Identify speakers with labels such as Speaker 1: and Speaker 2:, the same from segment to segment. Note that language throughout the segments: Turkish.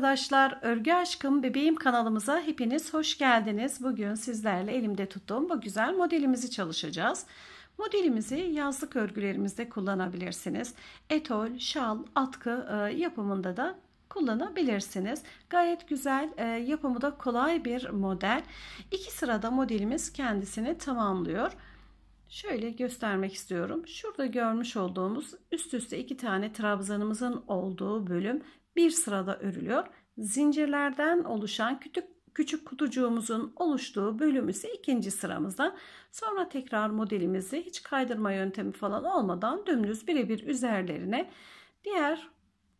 Speaker 1: arkadaşlar. Örgü Aşkım Bebeğim kanalımıza hepiniz hoş geldiniz. Bugün sizlerle elimde tuttuğum bu güzel modelimizi çalışacağız. Modelimizi yazlık örgülerimizde kullanabilirsiniz. Etol, şal, atkı e, yapımında da kullanabilirsiniz. Gayet güzel e, yapımı da kolay bir model. İki sırada modelimiz kendisini tamamlıyor. Şöyle göstermek istiyorum. Şurada görmüş olduğumuz üst üste iki tane trabzanımızın olduğu bölüm bir sırada örülüyor. Zincirlerden oluşan küçük küçük kutucuğumuzun oluştuğu bölüm ise ikinci sıramızda. Sonra tekrar modelimizi hiç kaydırma yöntemi falan olmadan dümdüz birebir üzerlerine diğer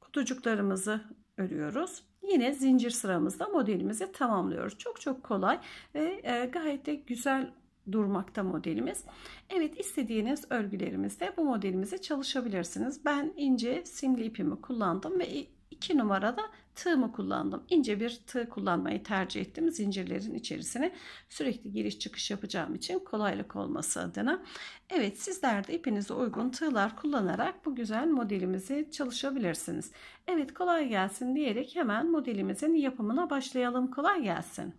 Speaker 1: kutucuklarımızı örüyoruz. Yine zincir sıramızda modelimizi tamamlıyoruz. Çok çok kolay ve e, gayet de güzel durmakta modelimiz. Evet istediğiniz örgülerimizde bu modelimizi çalışabilirsiniz. Ben ince simli ipimi kullandım ve 2 numarada tığımı kullandım. İnce bir tığ kullanmayı tercih ettim. Zincirlerin içerisine sürekli giriş çıkış yapacağım için kolaylık olması adına. Evet sizler de ipinize uygun tığlar kullanarak bu güzel modelimizi çalışabilirsiniz. Evet kolay gelsin diyerek hemen modelimizin yapımına başlayalım. Kolay gelsin.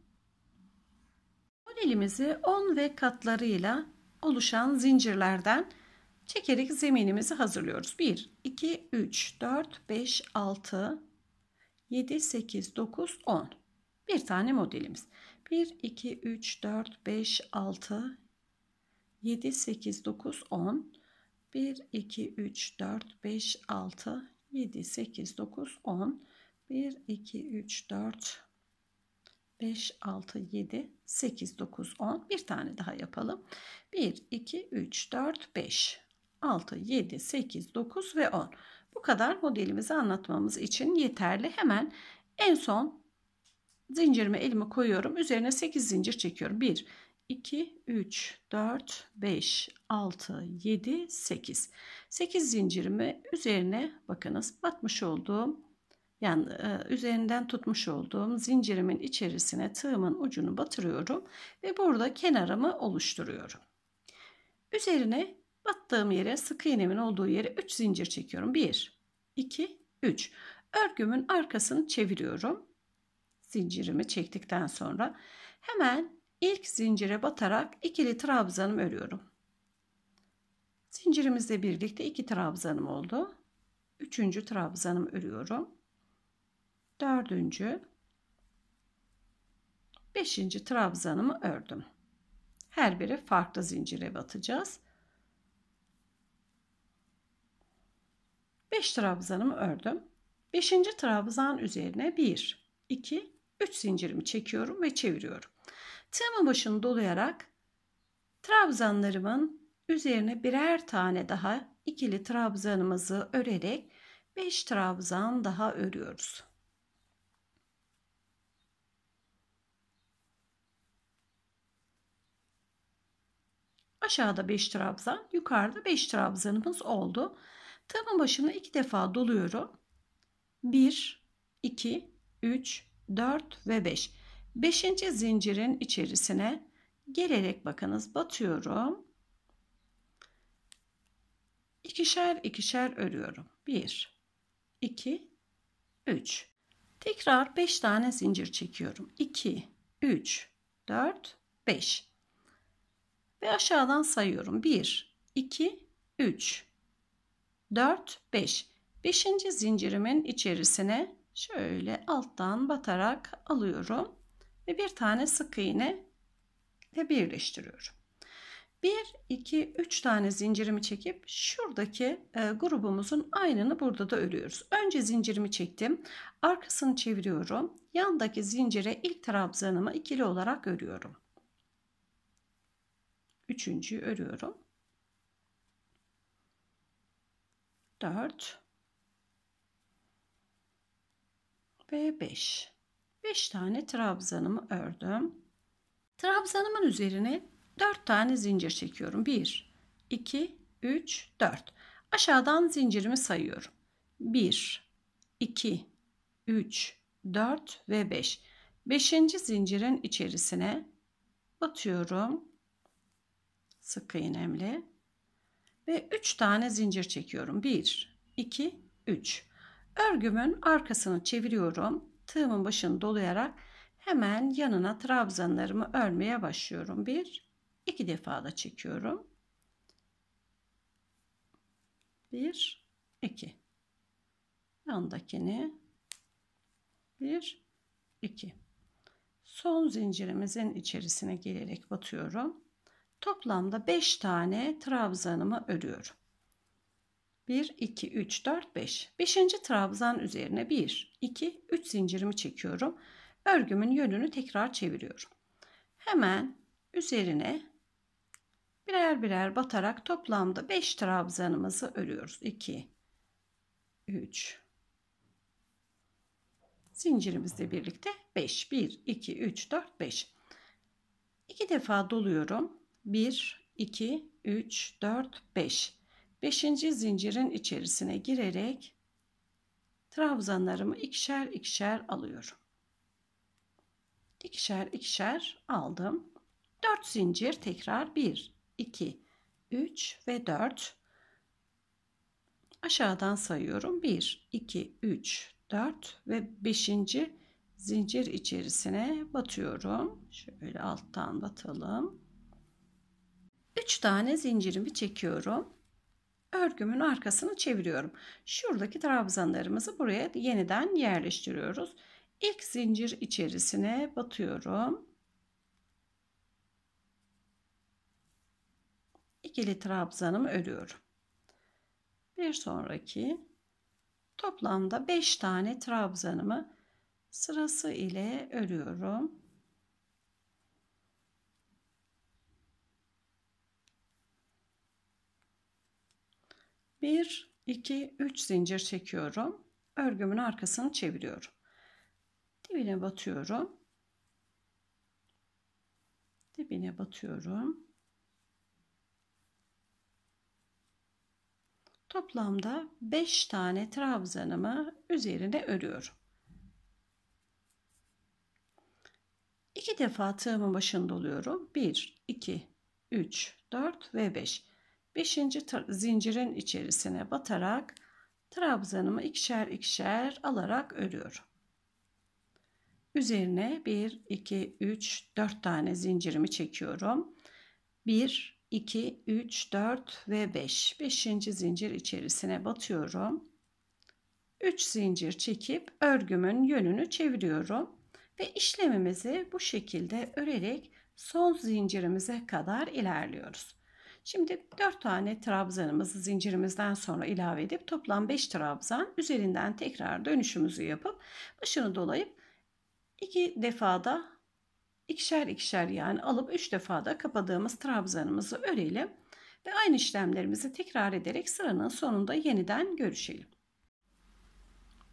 Speaker 1: Modelimizi 10 ve katlarıyla oluşan zincirlerden Çekerek zeminimizi hazırlıyoruz. 1, 2, 3, 4, 5, 6, 7, 8, 9, 10. Bir tane modelimiz. 1, 2, 3, 4, 5, 6, 7, 8, 9, 10. 1, 2, 3, 4, 5, 6, 7, 8, 9, 10. 1, 2, 3, 4, 5, 6, 7, 8, 9, 10. Bir tane daha yapalım. 1, 2, 3, 4, 5. 6, 7, 8, 9 ve 10. Bu kadar modelimizi anlatmamız için yeterli. Hemen en son zincirime elimi koyuyorum. Üzerine 8 zincir çekiyorum. 1, 2, 3, 4, 5, 6, 7, 8. 8 zincirimi üzerine bakınız batmış olduğum yani e, üzerinden tutmuş olduğum zincirimin içerisine tığımın ucunu batırıyorum ve burada kenarımı oluşturuyorum. Üzerine Battığım yere sık iğnemin olduğu yere 3 zincir çekiyorum. 1, 2, 3. Örgümün arkasını çeviriyorum. Zincirimi çektikten sonra hemen ilk zincire batarak ikili trabzanım örüyorum. Zincirimizle birlikte iki trabzanım oldu. Üçüncü trabzanım örüyorum. Dördüncü. Beşinci trabzanımı ördüm. Her biri farklı zincire batacağız. 5 trabzanımı ördüm. 5. trabzan üzerine 1, 2, 3 zincirimi çekiyorum ve çeviriyorum. Tığımın başını dolayarak trabzanlarımın üzerine birer tane daha ikili trabzanımızı örerek 5 trabzan daha örüyoruz. Aşağıda 5 trabzan, yukarıda 5 trabzanımız oldu. Tığımın başını iki defa doluyorum. 1, 2, 3, 4 ve 5. Beşinci zincirin içerisine gelerek bakınız batıyorum. İkişer ikişer örüyorum. 1, 2, 3. Tekrar 5 tane zincir çekiyorum. 2, 3, 4, 5. Ve aşağıdan sayıyorum. 1, 2, 3, 4, 5. Beşinci zincirimin içerisine şöyle alttan batarak alıyorum ve bir tane sık iğne ile birleştiriyorum. 1, 2, 3 tane zincirimi çekip şuradaki e, grubumuzun aynını burada da örüyoruz. Önce zincirimi çektim. Arkasını çeviriyorum. Yandaki zincire ilk trabzanımı ikili olarak örüyorum. Üçüncüyü örüyorum. 4 ve 5. 5 tane trabzanımı ördüm. Trabzanımın üzerine 4 tane zincir çekiyorum. 1, 2, 3, 4. Aşağıdan zincirimi sayıyorum. 1, 2, 3, 4 ve 5. 5. zincirin içerisine batıyorum. Sık iğnemle ve 3 tane zincir çekiyorum. 1, 2, 3. Örgümün arkasını çeviriyorum. Tığımın başını dolayarak hemen yanına trabzanlarımı örmeye başlıyorum. 1, 2 defa da çekiyorum. 1, 2. Yandakini 1, 2. Son zincirimizin içerisine gelerek batıyorum. Toplamda 5 tane trabzanımı örüyorum. 1, 2, 3, 4, 5. 5. trabzan üzerine 1, 2, 3 zincirimi çekiyorum. Örgümün yönünü tekrar çeviriyorum. Hemen üzerine birer birer batarak toplamda 5 trabzanımızı örüyoruz. 2, 3, zincirimizle birlikte 5, 1, 2, 3, 4, 5. 2 defa doluyorum. 1, 2, 3, 4, 5. Beşinci zincirin içerisine girerek trabzanlarımı ikişer ikişer alıyorum. İkişer ikişer aldım. 4 zincir tekrar 1, 2, 3 ve 4. Aşağıdan sayıyorum. 1, 2, 3, 4 ve 5. zincir içerisine batıyorum. Şöyle alttan batalım. 3 tane zincirimi çekiyorum. Örgümün arkasını çeviriyorum. Şuradaki trabzanlarımızı buraya yeniden yerleştiriyoruz. İlk zincir içerisine batıyorum. İkili trabzanımı örüyorum. Bir sonraki toplamda 5 tane trabzanımı sırası ile örüyorum. 1 2 3 zincir çekiyorum. Örgümün arkasını çeviriyorum. Dibine batıyorum. Dibine batıyorum. Toplamda 5 tane trabzanımı üzerine örüyorum. 2 defa tığımın başında oluyorum. 1, 2, 3, 4 ve 5. 5. zincirin içerisine batarak trabzanımı ikişer ikişer alarak örüyorum. Üzerine 1, 2, 3, 4 tane zincirimi çekiyorum. 1, 2, 3, 4 ve 5. 5. zincir içerisine batıyorum. 3 zincir çekip örgümün yönünü çeviriyorum. Ve işlemimizi bu şekilde örerek son zincirimize kadar ilerliyoruz. Şimdi 4 tane trabzanımızı zincirimizden sonra ilave edip toplam 5 trabzan üzerinden tekrar dönüşümüzü yapıp başını dolayıp 2 defada ikişer ikişer yani alıp 3 defada kapadığımız trabzanımızı örelim ve aynı işlemlerimizi tekrar ederek sıranın sonunda yeniden görüşelim.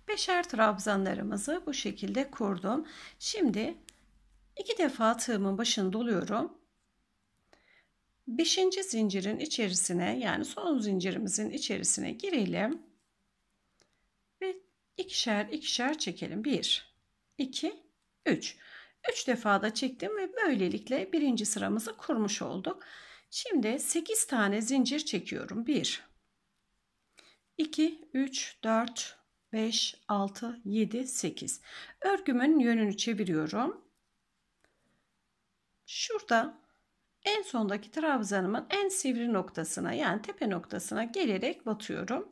Speaker 1: Beşer trabzanlarımızı bu şekilde kurdum. Şimdi iki defa tığımın başını doluyorum Beşinci zincirin içerisine yani son zincirimizin içerisine girelim. Ve ikişer ikişer çekelim. Bir, iki, üç. Üç defa da çektim ve böylelikle birinci sıramızı kurmuş olduk. Şimdi sekiz tane zincir çekiyorum. Bir, iki, üç, dört, 5, 6, 7, 8. Örgümün yönünü çeviriyorum. Şurada en sondaki trabzanımın en sivri noktasına yani tepe noktasına gelerek batıyorum.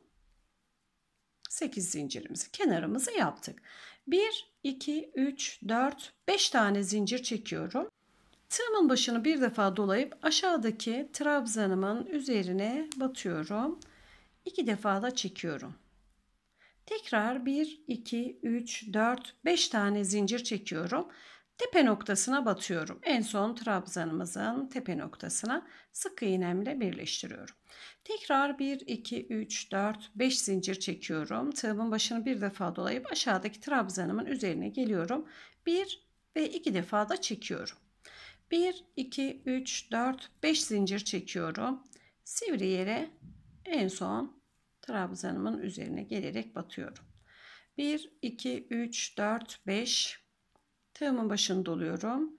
Speaker 1: 8 zincirimizi kenarımızı yaptık. 1, 2, 3, 4, 5 tane zincir çekiyorum. Tığımın başını bir defa dolayıp aşağıdaki trabzanımın üzerine batıyorum. 2 defa da çekiyorum. Tekrar 1, 2, 3, 4, 5 tane zincir çekiyorum. Tepe noktasına batıyorum. En son trabzanımızın tepe noktasına sık iğnemle birleştiriyorum. Tekrar 1, 2, 3, 4, 5 zincir çekiyorum. Tığımın başını bir defa dolayıp aşağıdaki trabzanımın üzerine geliyorum. 1 ve 2 defa da çekiyorum. 1, 2, 3, 4, 5 zincir çekiyorum. Sivri yere en son trabzanımın üzerine gelerek batıyorum. 1, 2, 3, 4, 5, Tığımın başını doluyorum.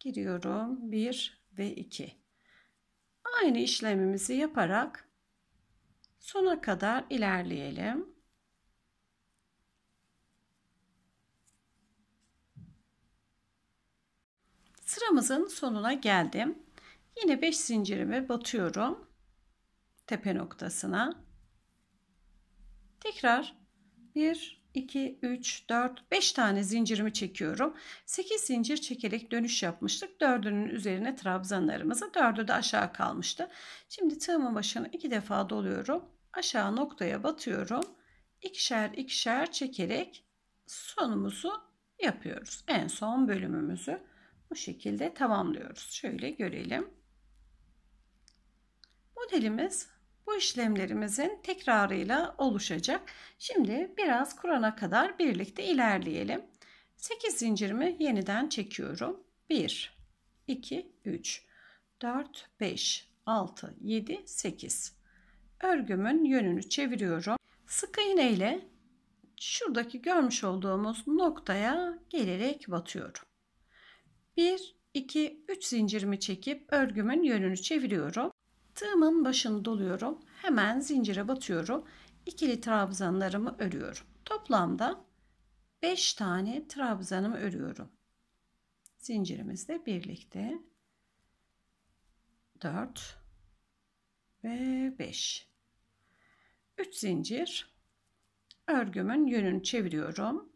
Speaker 1: Giriyorum. 1 ve 2. Aynı işlemimizi yaparak sona kadar ilerleyelim. Sıramızın sonuna geldim. Yine 5 zincirimi batıyorum tepe noktasına. Tekrar 1 2, 3, 4, 5 tane zincirimi çekiyorum. 8 zincir çekerek dönüş yapmıştık. Dördünün üzerine trabzanlarımızı, dördü de aşağı kalmıştı. Şimdi tığımın başına iki defa doluyorum. Aşağı noktaya batıyorum. İkişer ikişer çekerek sonumuzu yapıyoruz. En son bölümümüzü bu şekilde tamamlıyoruz. Şöyle görelim. Modelimiz bu işlemlerimizin tekrarıyla oluşacak. Şimdi biraz kurana kadar birlikte ilerleyelim. 8 zincirimi yeniden çekiyorum. 1, 2, 3, 4, 5, 6, 7, 8. Örgümün yönünü çeviriyorum. Sık iğne ile şuradaki görmüş olduğumuz noktaya gelerek batıyorum. 1, 2, 3 zincirimi çekip örgümün yönünü çeviriyorum. Tığımın başını doluyorum. Hemen zincire batıyorum. İkili trabzanlarımı örüyorum. Toplamda 5 tane trabzanımı örüyorum. Zincirimizle birlikte 4 ve 5. 3 zincir örgümün yönünü çeviriyorum.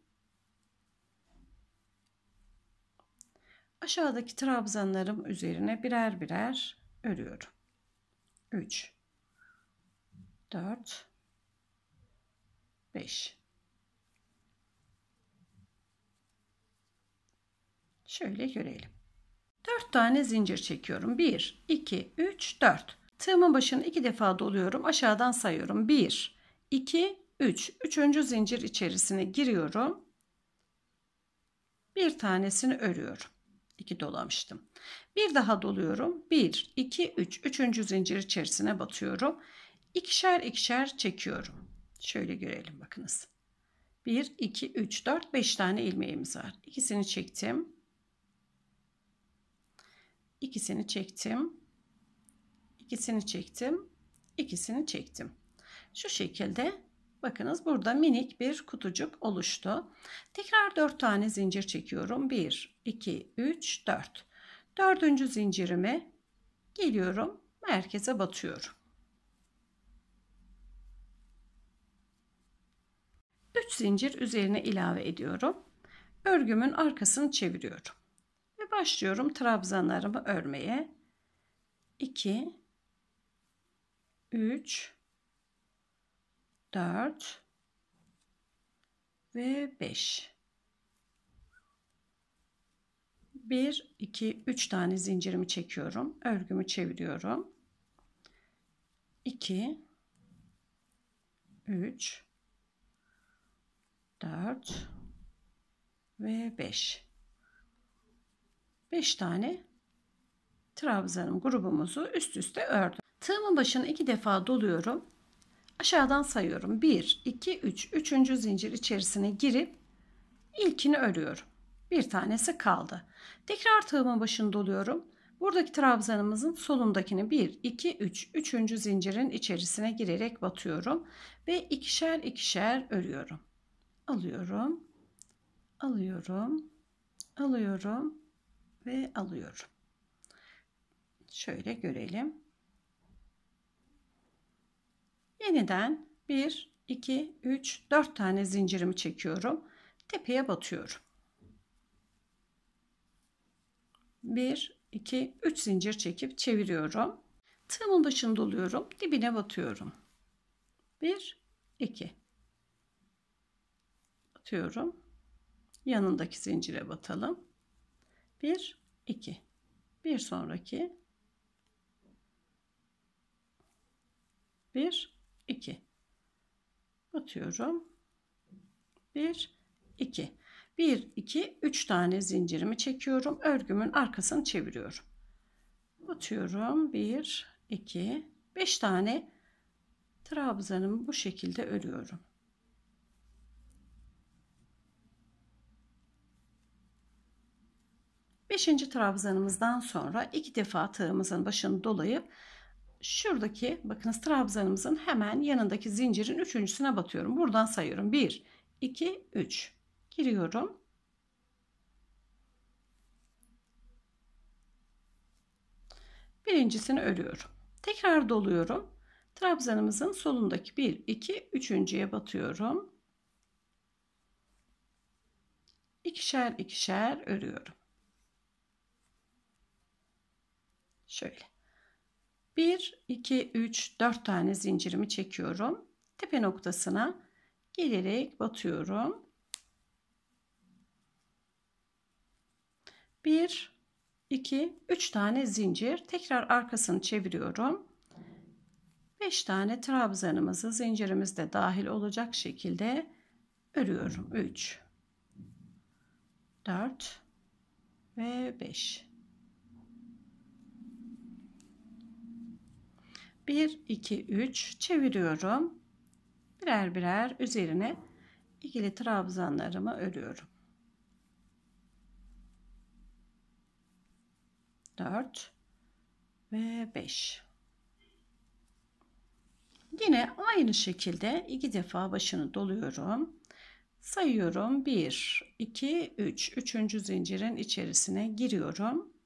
Speaker 1: Aşağıdaki trabzanlarım üzerine birer birer örüyorum. 3 4 5 Şöyle görelim. 4 tane zincir çekiyorum. 1 2 3 4. Tığımın başını 2 defa doluyorum. Aşağıdan sayıyorum. 1 2 3. Üçüncü zincir içerisine giriyorum. Bir tanesini örüyorum. 2 dolamıştım. Bir daha doluyorum. 1, 2, 3. Üçüncü zincir içerisine batıyorum. İkişer ikişer çekiyorum. Şöyle görelim bakınız. 1, 2, 3, 4, 5 tane ilmeğimiz var. İkisini çektim. İkisini çektim. İkisini çektim. İkisini çektim. Şu şekilde Bakınız burada minik bir kutucuk oluştu. Tekrar 4 tane zincir çekiyorum. 1, 2, 3, 4. Dördüncü zincirimi geliyorum. Merkeze batıyorum. 3 zincir üzerine ilave ediyorum. Örgümün arkasını çeviriyorum. Ve başlıyorum trabzanlarımı örmeye. 2 3 4 ve 5 1 2 3 tane zincirimi çekiyorum örgümü çeviriyorum 2 3 4 ve 5 5 tane trabzanım grubumuzu üst üste ördüm. Tığımın başını iki defa doluyorum. Aşağıdan sayıyorum. 1, 2, 3. 3. zincir içerisine girip ilkini örüyorum. Bir tanesi kaldı. Tekrar tığımın başını doluyorum. Buradaki trabzanımızın solundakini 1, 2, 3. 3. zincirin içerisine girerek batıyorum. Ve ikişer ikişer örüyorum. Alıyorum. Alıyorum. Alıyorum. Ve alıyorum. Şöyle görelim. Yeniden 1, 2, 3, 4 tane zincirimi çekiyorum. Tepeye batıyorum. 1, 2, 3 zincir çekip çeviriyorum. Tığımın başını doluyorum. Dibine batıyorum. 1, 2. Batıyorum. Yanındaki zincire batalım. 1, 2. Bir sonraki. 1, 2. Batıyorum. 1, 2. 1, 2, 3 tane zincirimi çekiyorum. Örgümün arkasını çeviriyorum. Batıyorum. 1, 2, 5 tane trabzanımı bu şekilde örüyorum. Beşinci trabzanımızdan sonra iki defa tığımızın başını dolayıp şuradaki bakınız trabzanımızın hemen yanındaki zincirin üçüncüsüne batıyorum. Buradan sayıyorum. 1, 2, 3. Giriyorum. Birincisini örüyorum. Tekrar doluyorum. Trabzanımızın solundaki 1, 2, 3.ye batıyorum. İkişer ikişer örüyorum. Şöyle. 1, 2, 3, 4 tane zincirimi çekiyorum. Tepe noktasına gelerek batıyorum. 1, 2, 3 tane zincir. Tekrar arkasını çeviriyorum. 5 tane trabzanımızı zincirimizde dahil olacak şekilde örüyorum. 3, 4 ve 5. 1, 2, 3 çeviriyorum. Birer birer üzerine ikili trabzanlarımı örüyorum. 4 ve 5. Yine aynı şekilde iki defa başını doluyorum. Sayıyorum 1, 2, 3. Üçüncü zincirin içerisine giriyorum.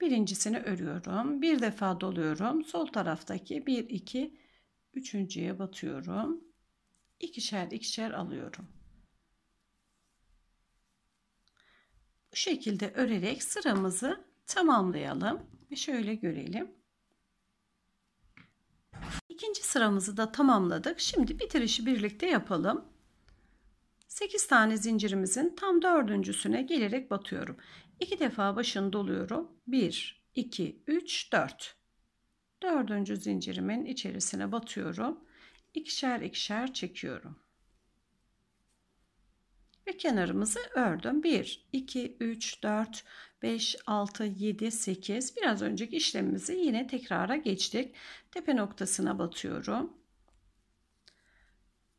Speaker 1: Birincisini örüyorum. Bir defa doluyorum. Sol taraftaki 1 2 üçüncüye batıyorum. İkişer ikişer alıyorum. Bu şekilde örerek sıramızı tamamlayalım. Ve şöyle görelim. İkinci sıramızı da tamamladık. Şimdi bitirişi birlikte yapalım. 8 tane zincirimizin tam dördüncüsüne gelerek batıyorum. 2 defa başını doluyorum. 1, 2, 3, 4. Dördüncü zincirimin içerisine batıyorum. İkişer ikişer çekiyorum. Ve kenarımızı ördüm. 1, 2, 3, 4, 5, 6, 7, 8. Biraz önceki işlemimizi yine tekrara geçtik. Tepe noktasına batıyorum.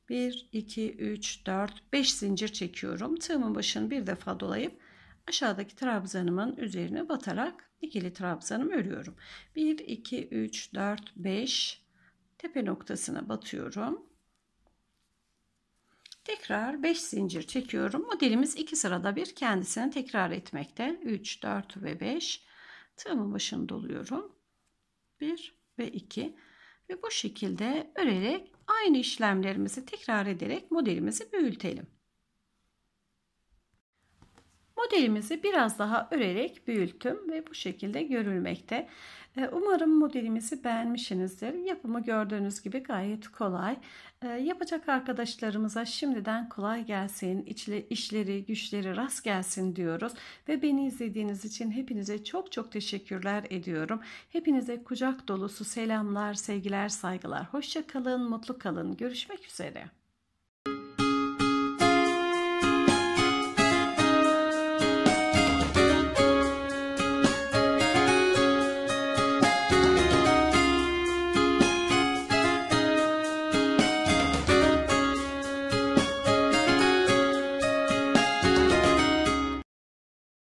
Speaker 1: 1, 2, 3, 4, 5 zincir çekiyorum. Tığımın başını bir defa dolayıp aşağıdaki trabzanımın üzerine batarak ikili trabzanımı örüyorum. 1, 2, 3, 4, 5 tepe noktasına batıyorum. Tekrar 5 zincir çekiyorum. Modelimiz 2 sırada bir kendisini tekrar etmekte. 3, 4 ve 5. Tığımın başını doluyorum. 1 ve 2 ve bu şekilde örerek aynı işlemlerimizi tekrar ederek modelimizi büyütelim. Modelimizi biraz daha örerek büyüttüm ve bu şekilde görülmekte. Ee, umarım modelimizi beğenmişsinizdir. Yapımı gördüğünüz gibi gayet kolay. Ee, yapacak arkadaşlarımıza şimdiden kolay gelsin, içle, işleri, güçleri rast gelsin diyoruz. Ve beni izlediğiniz için hepinize çok çok teşekkürler ediyorum. Hepinize kucak dolusu selamlar, sevgiler, saygılar. Hoşça kalın, mutlu kalın. Görüşmek üzere.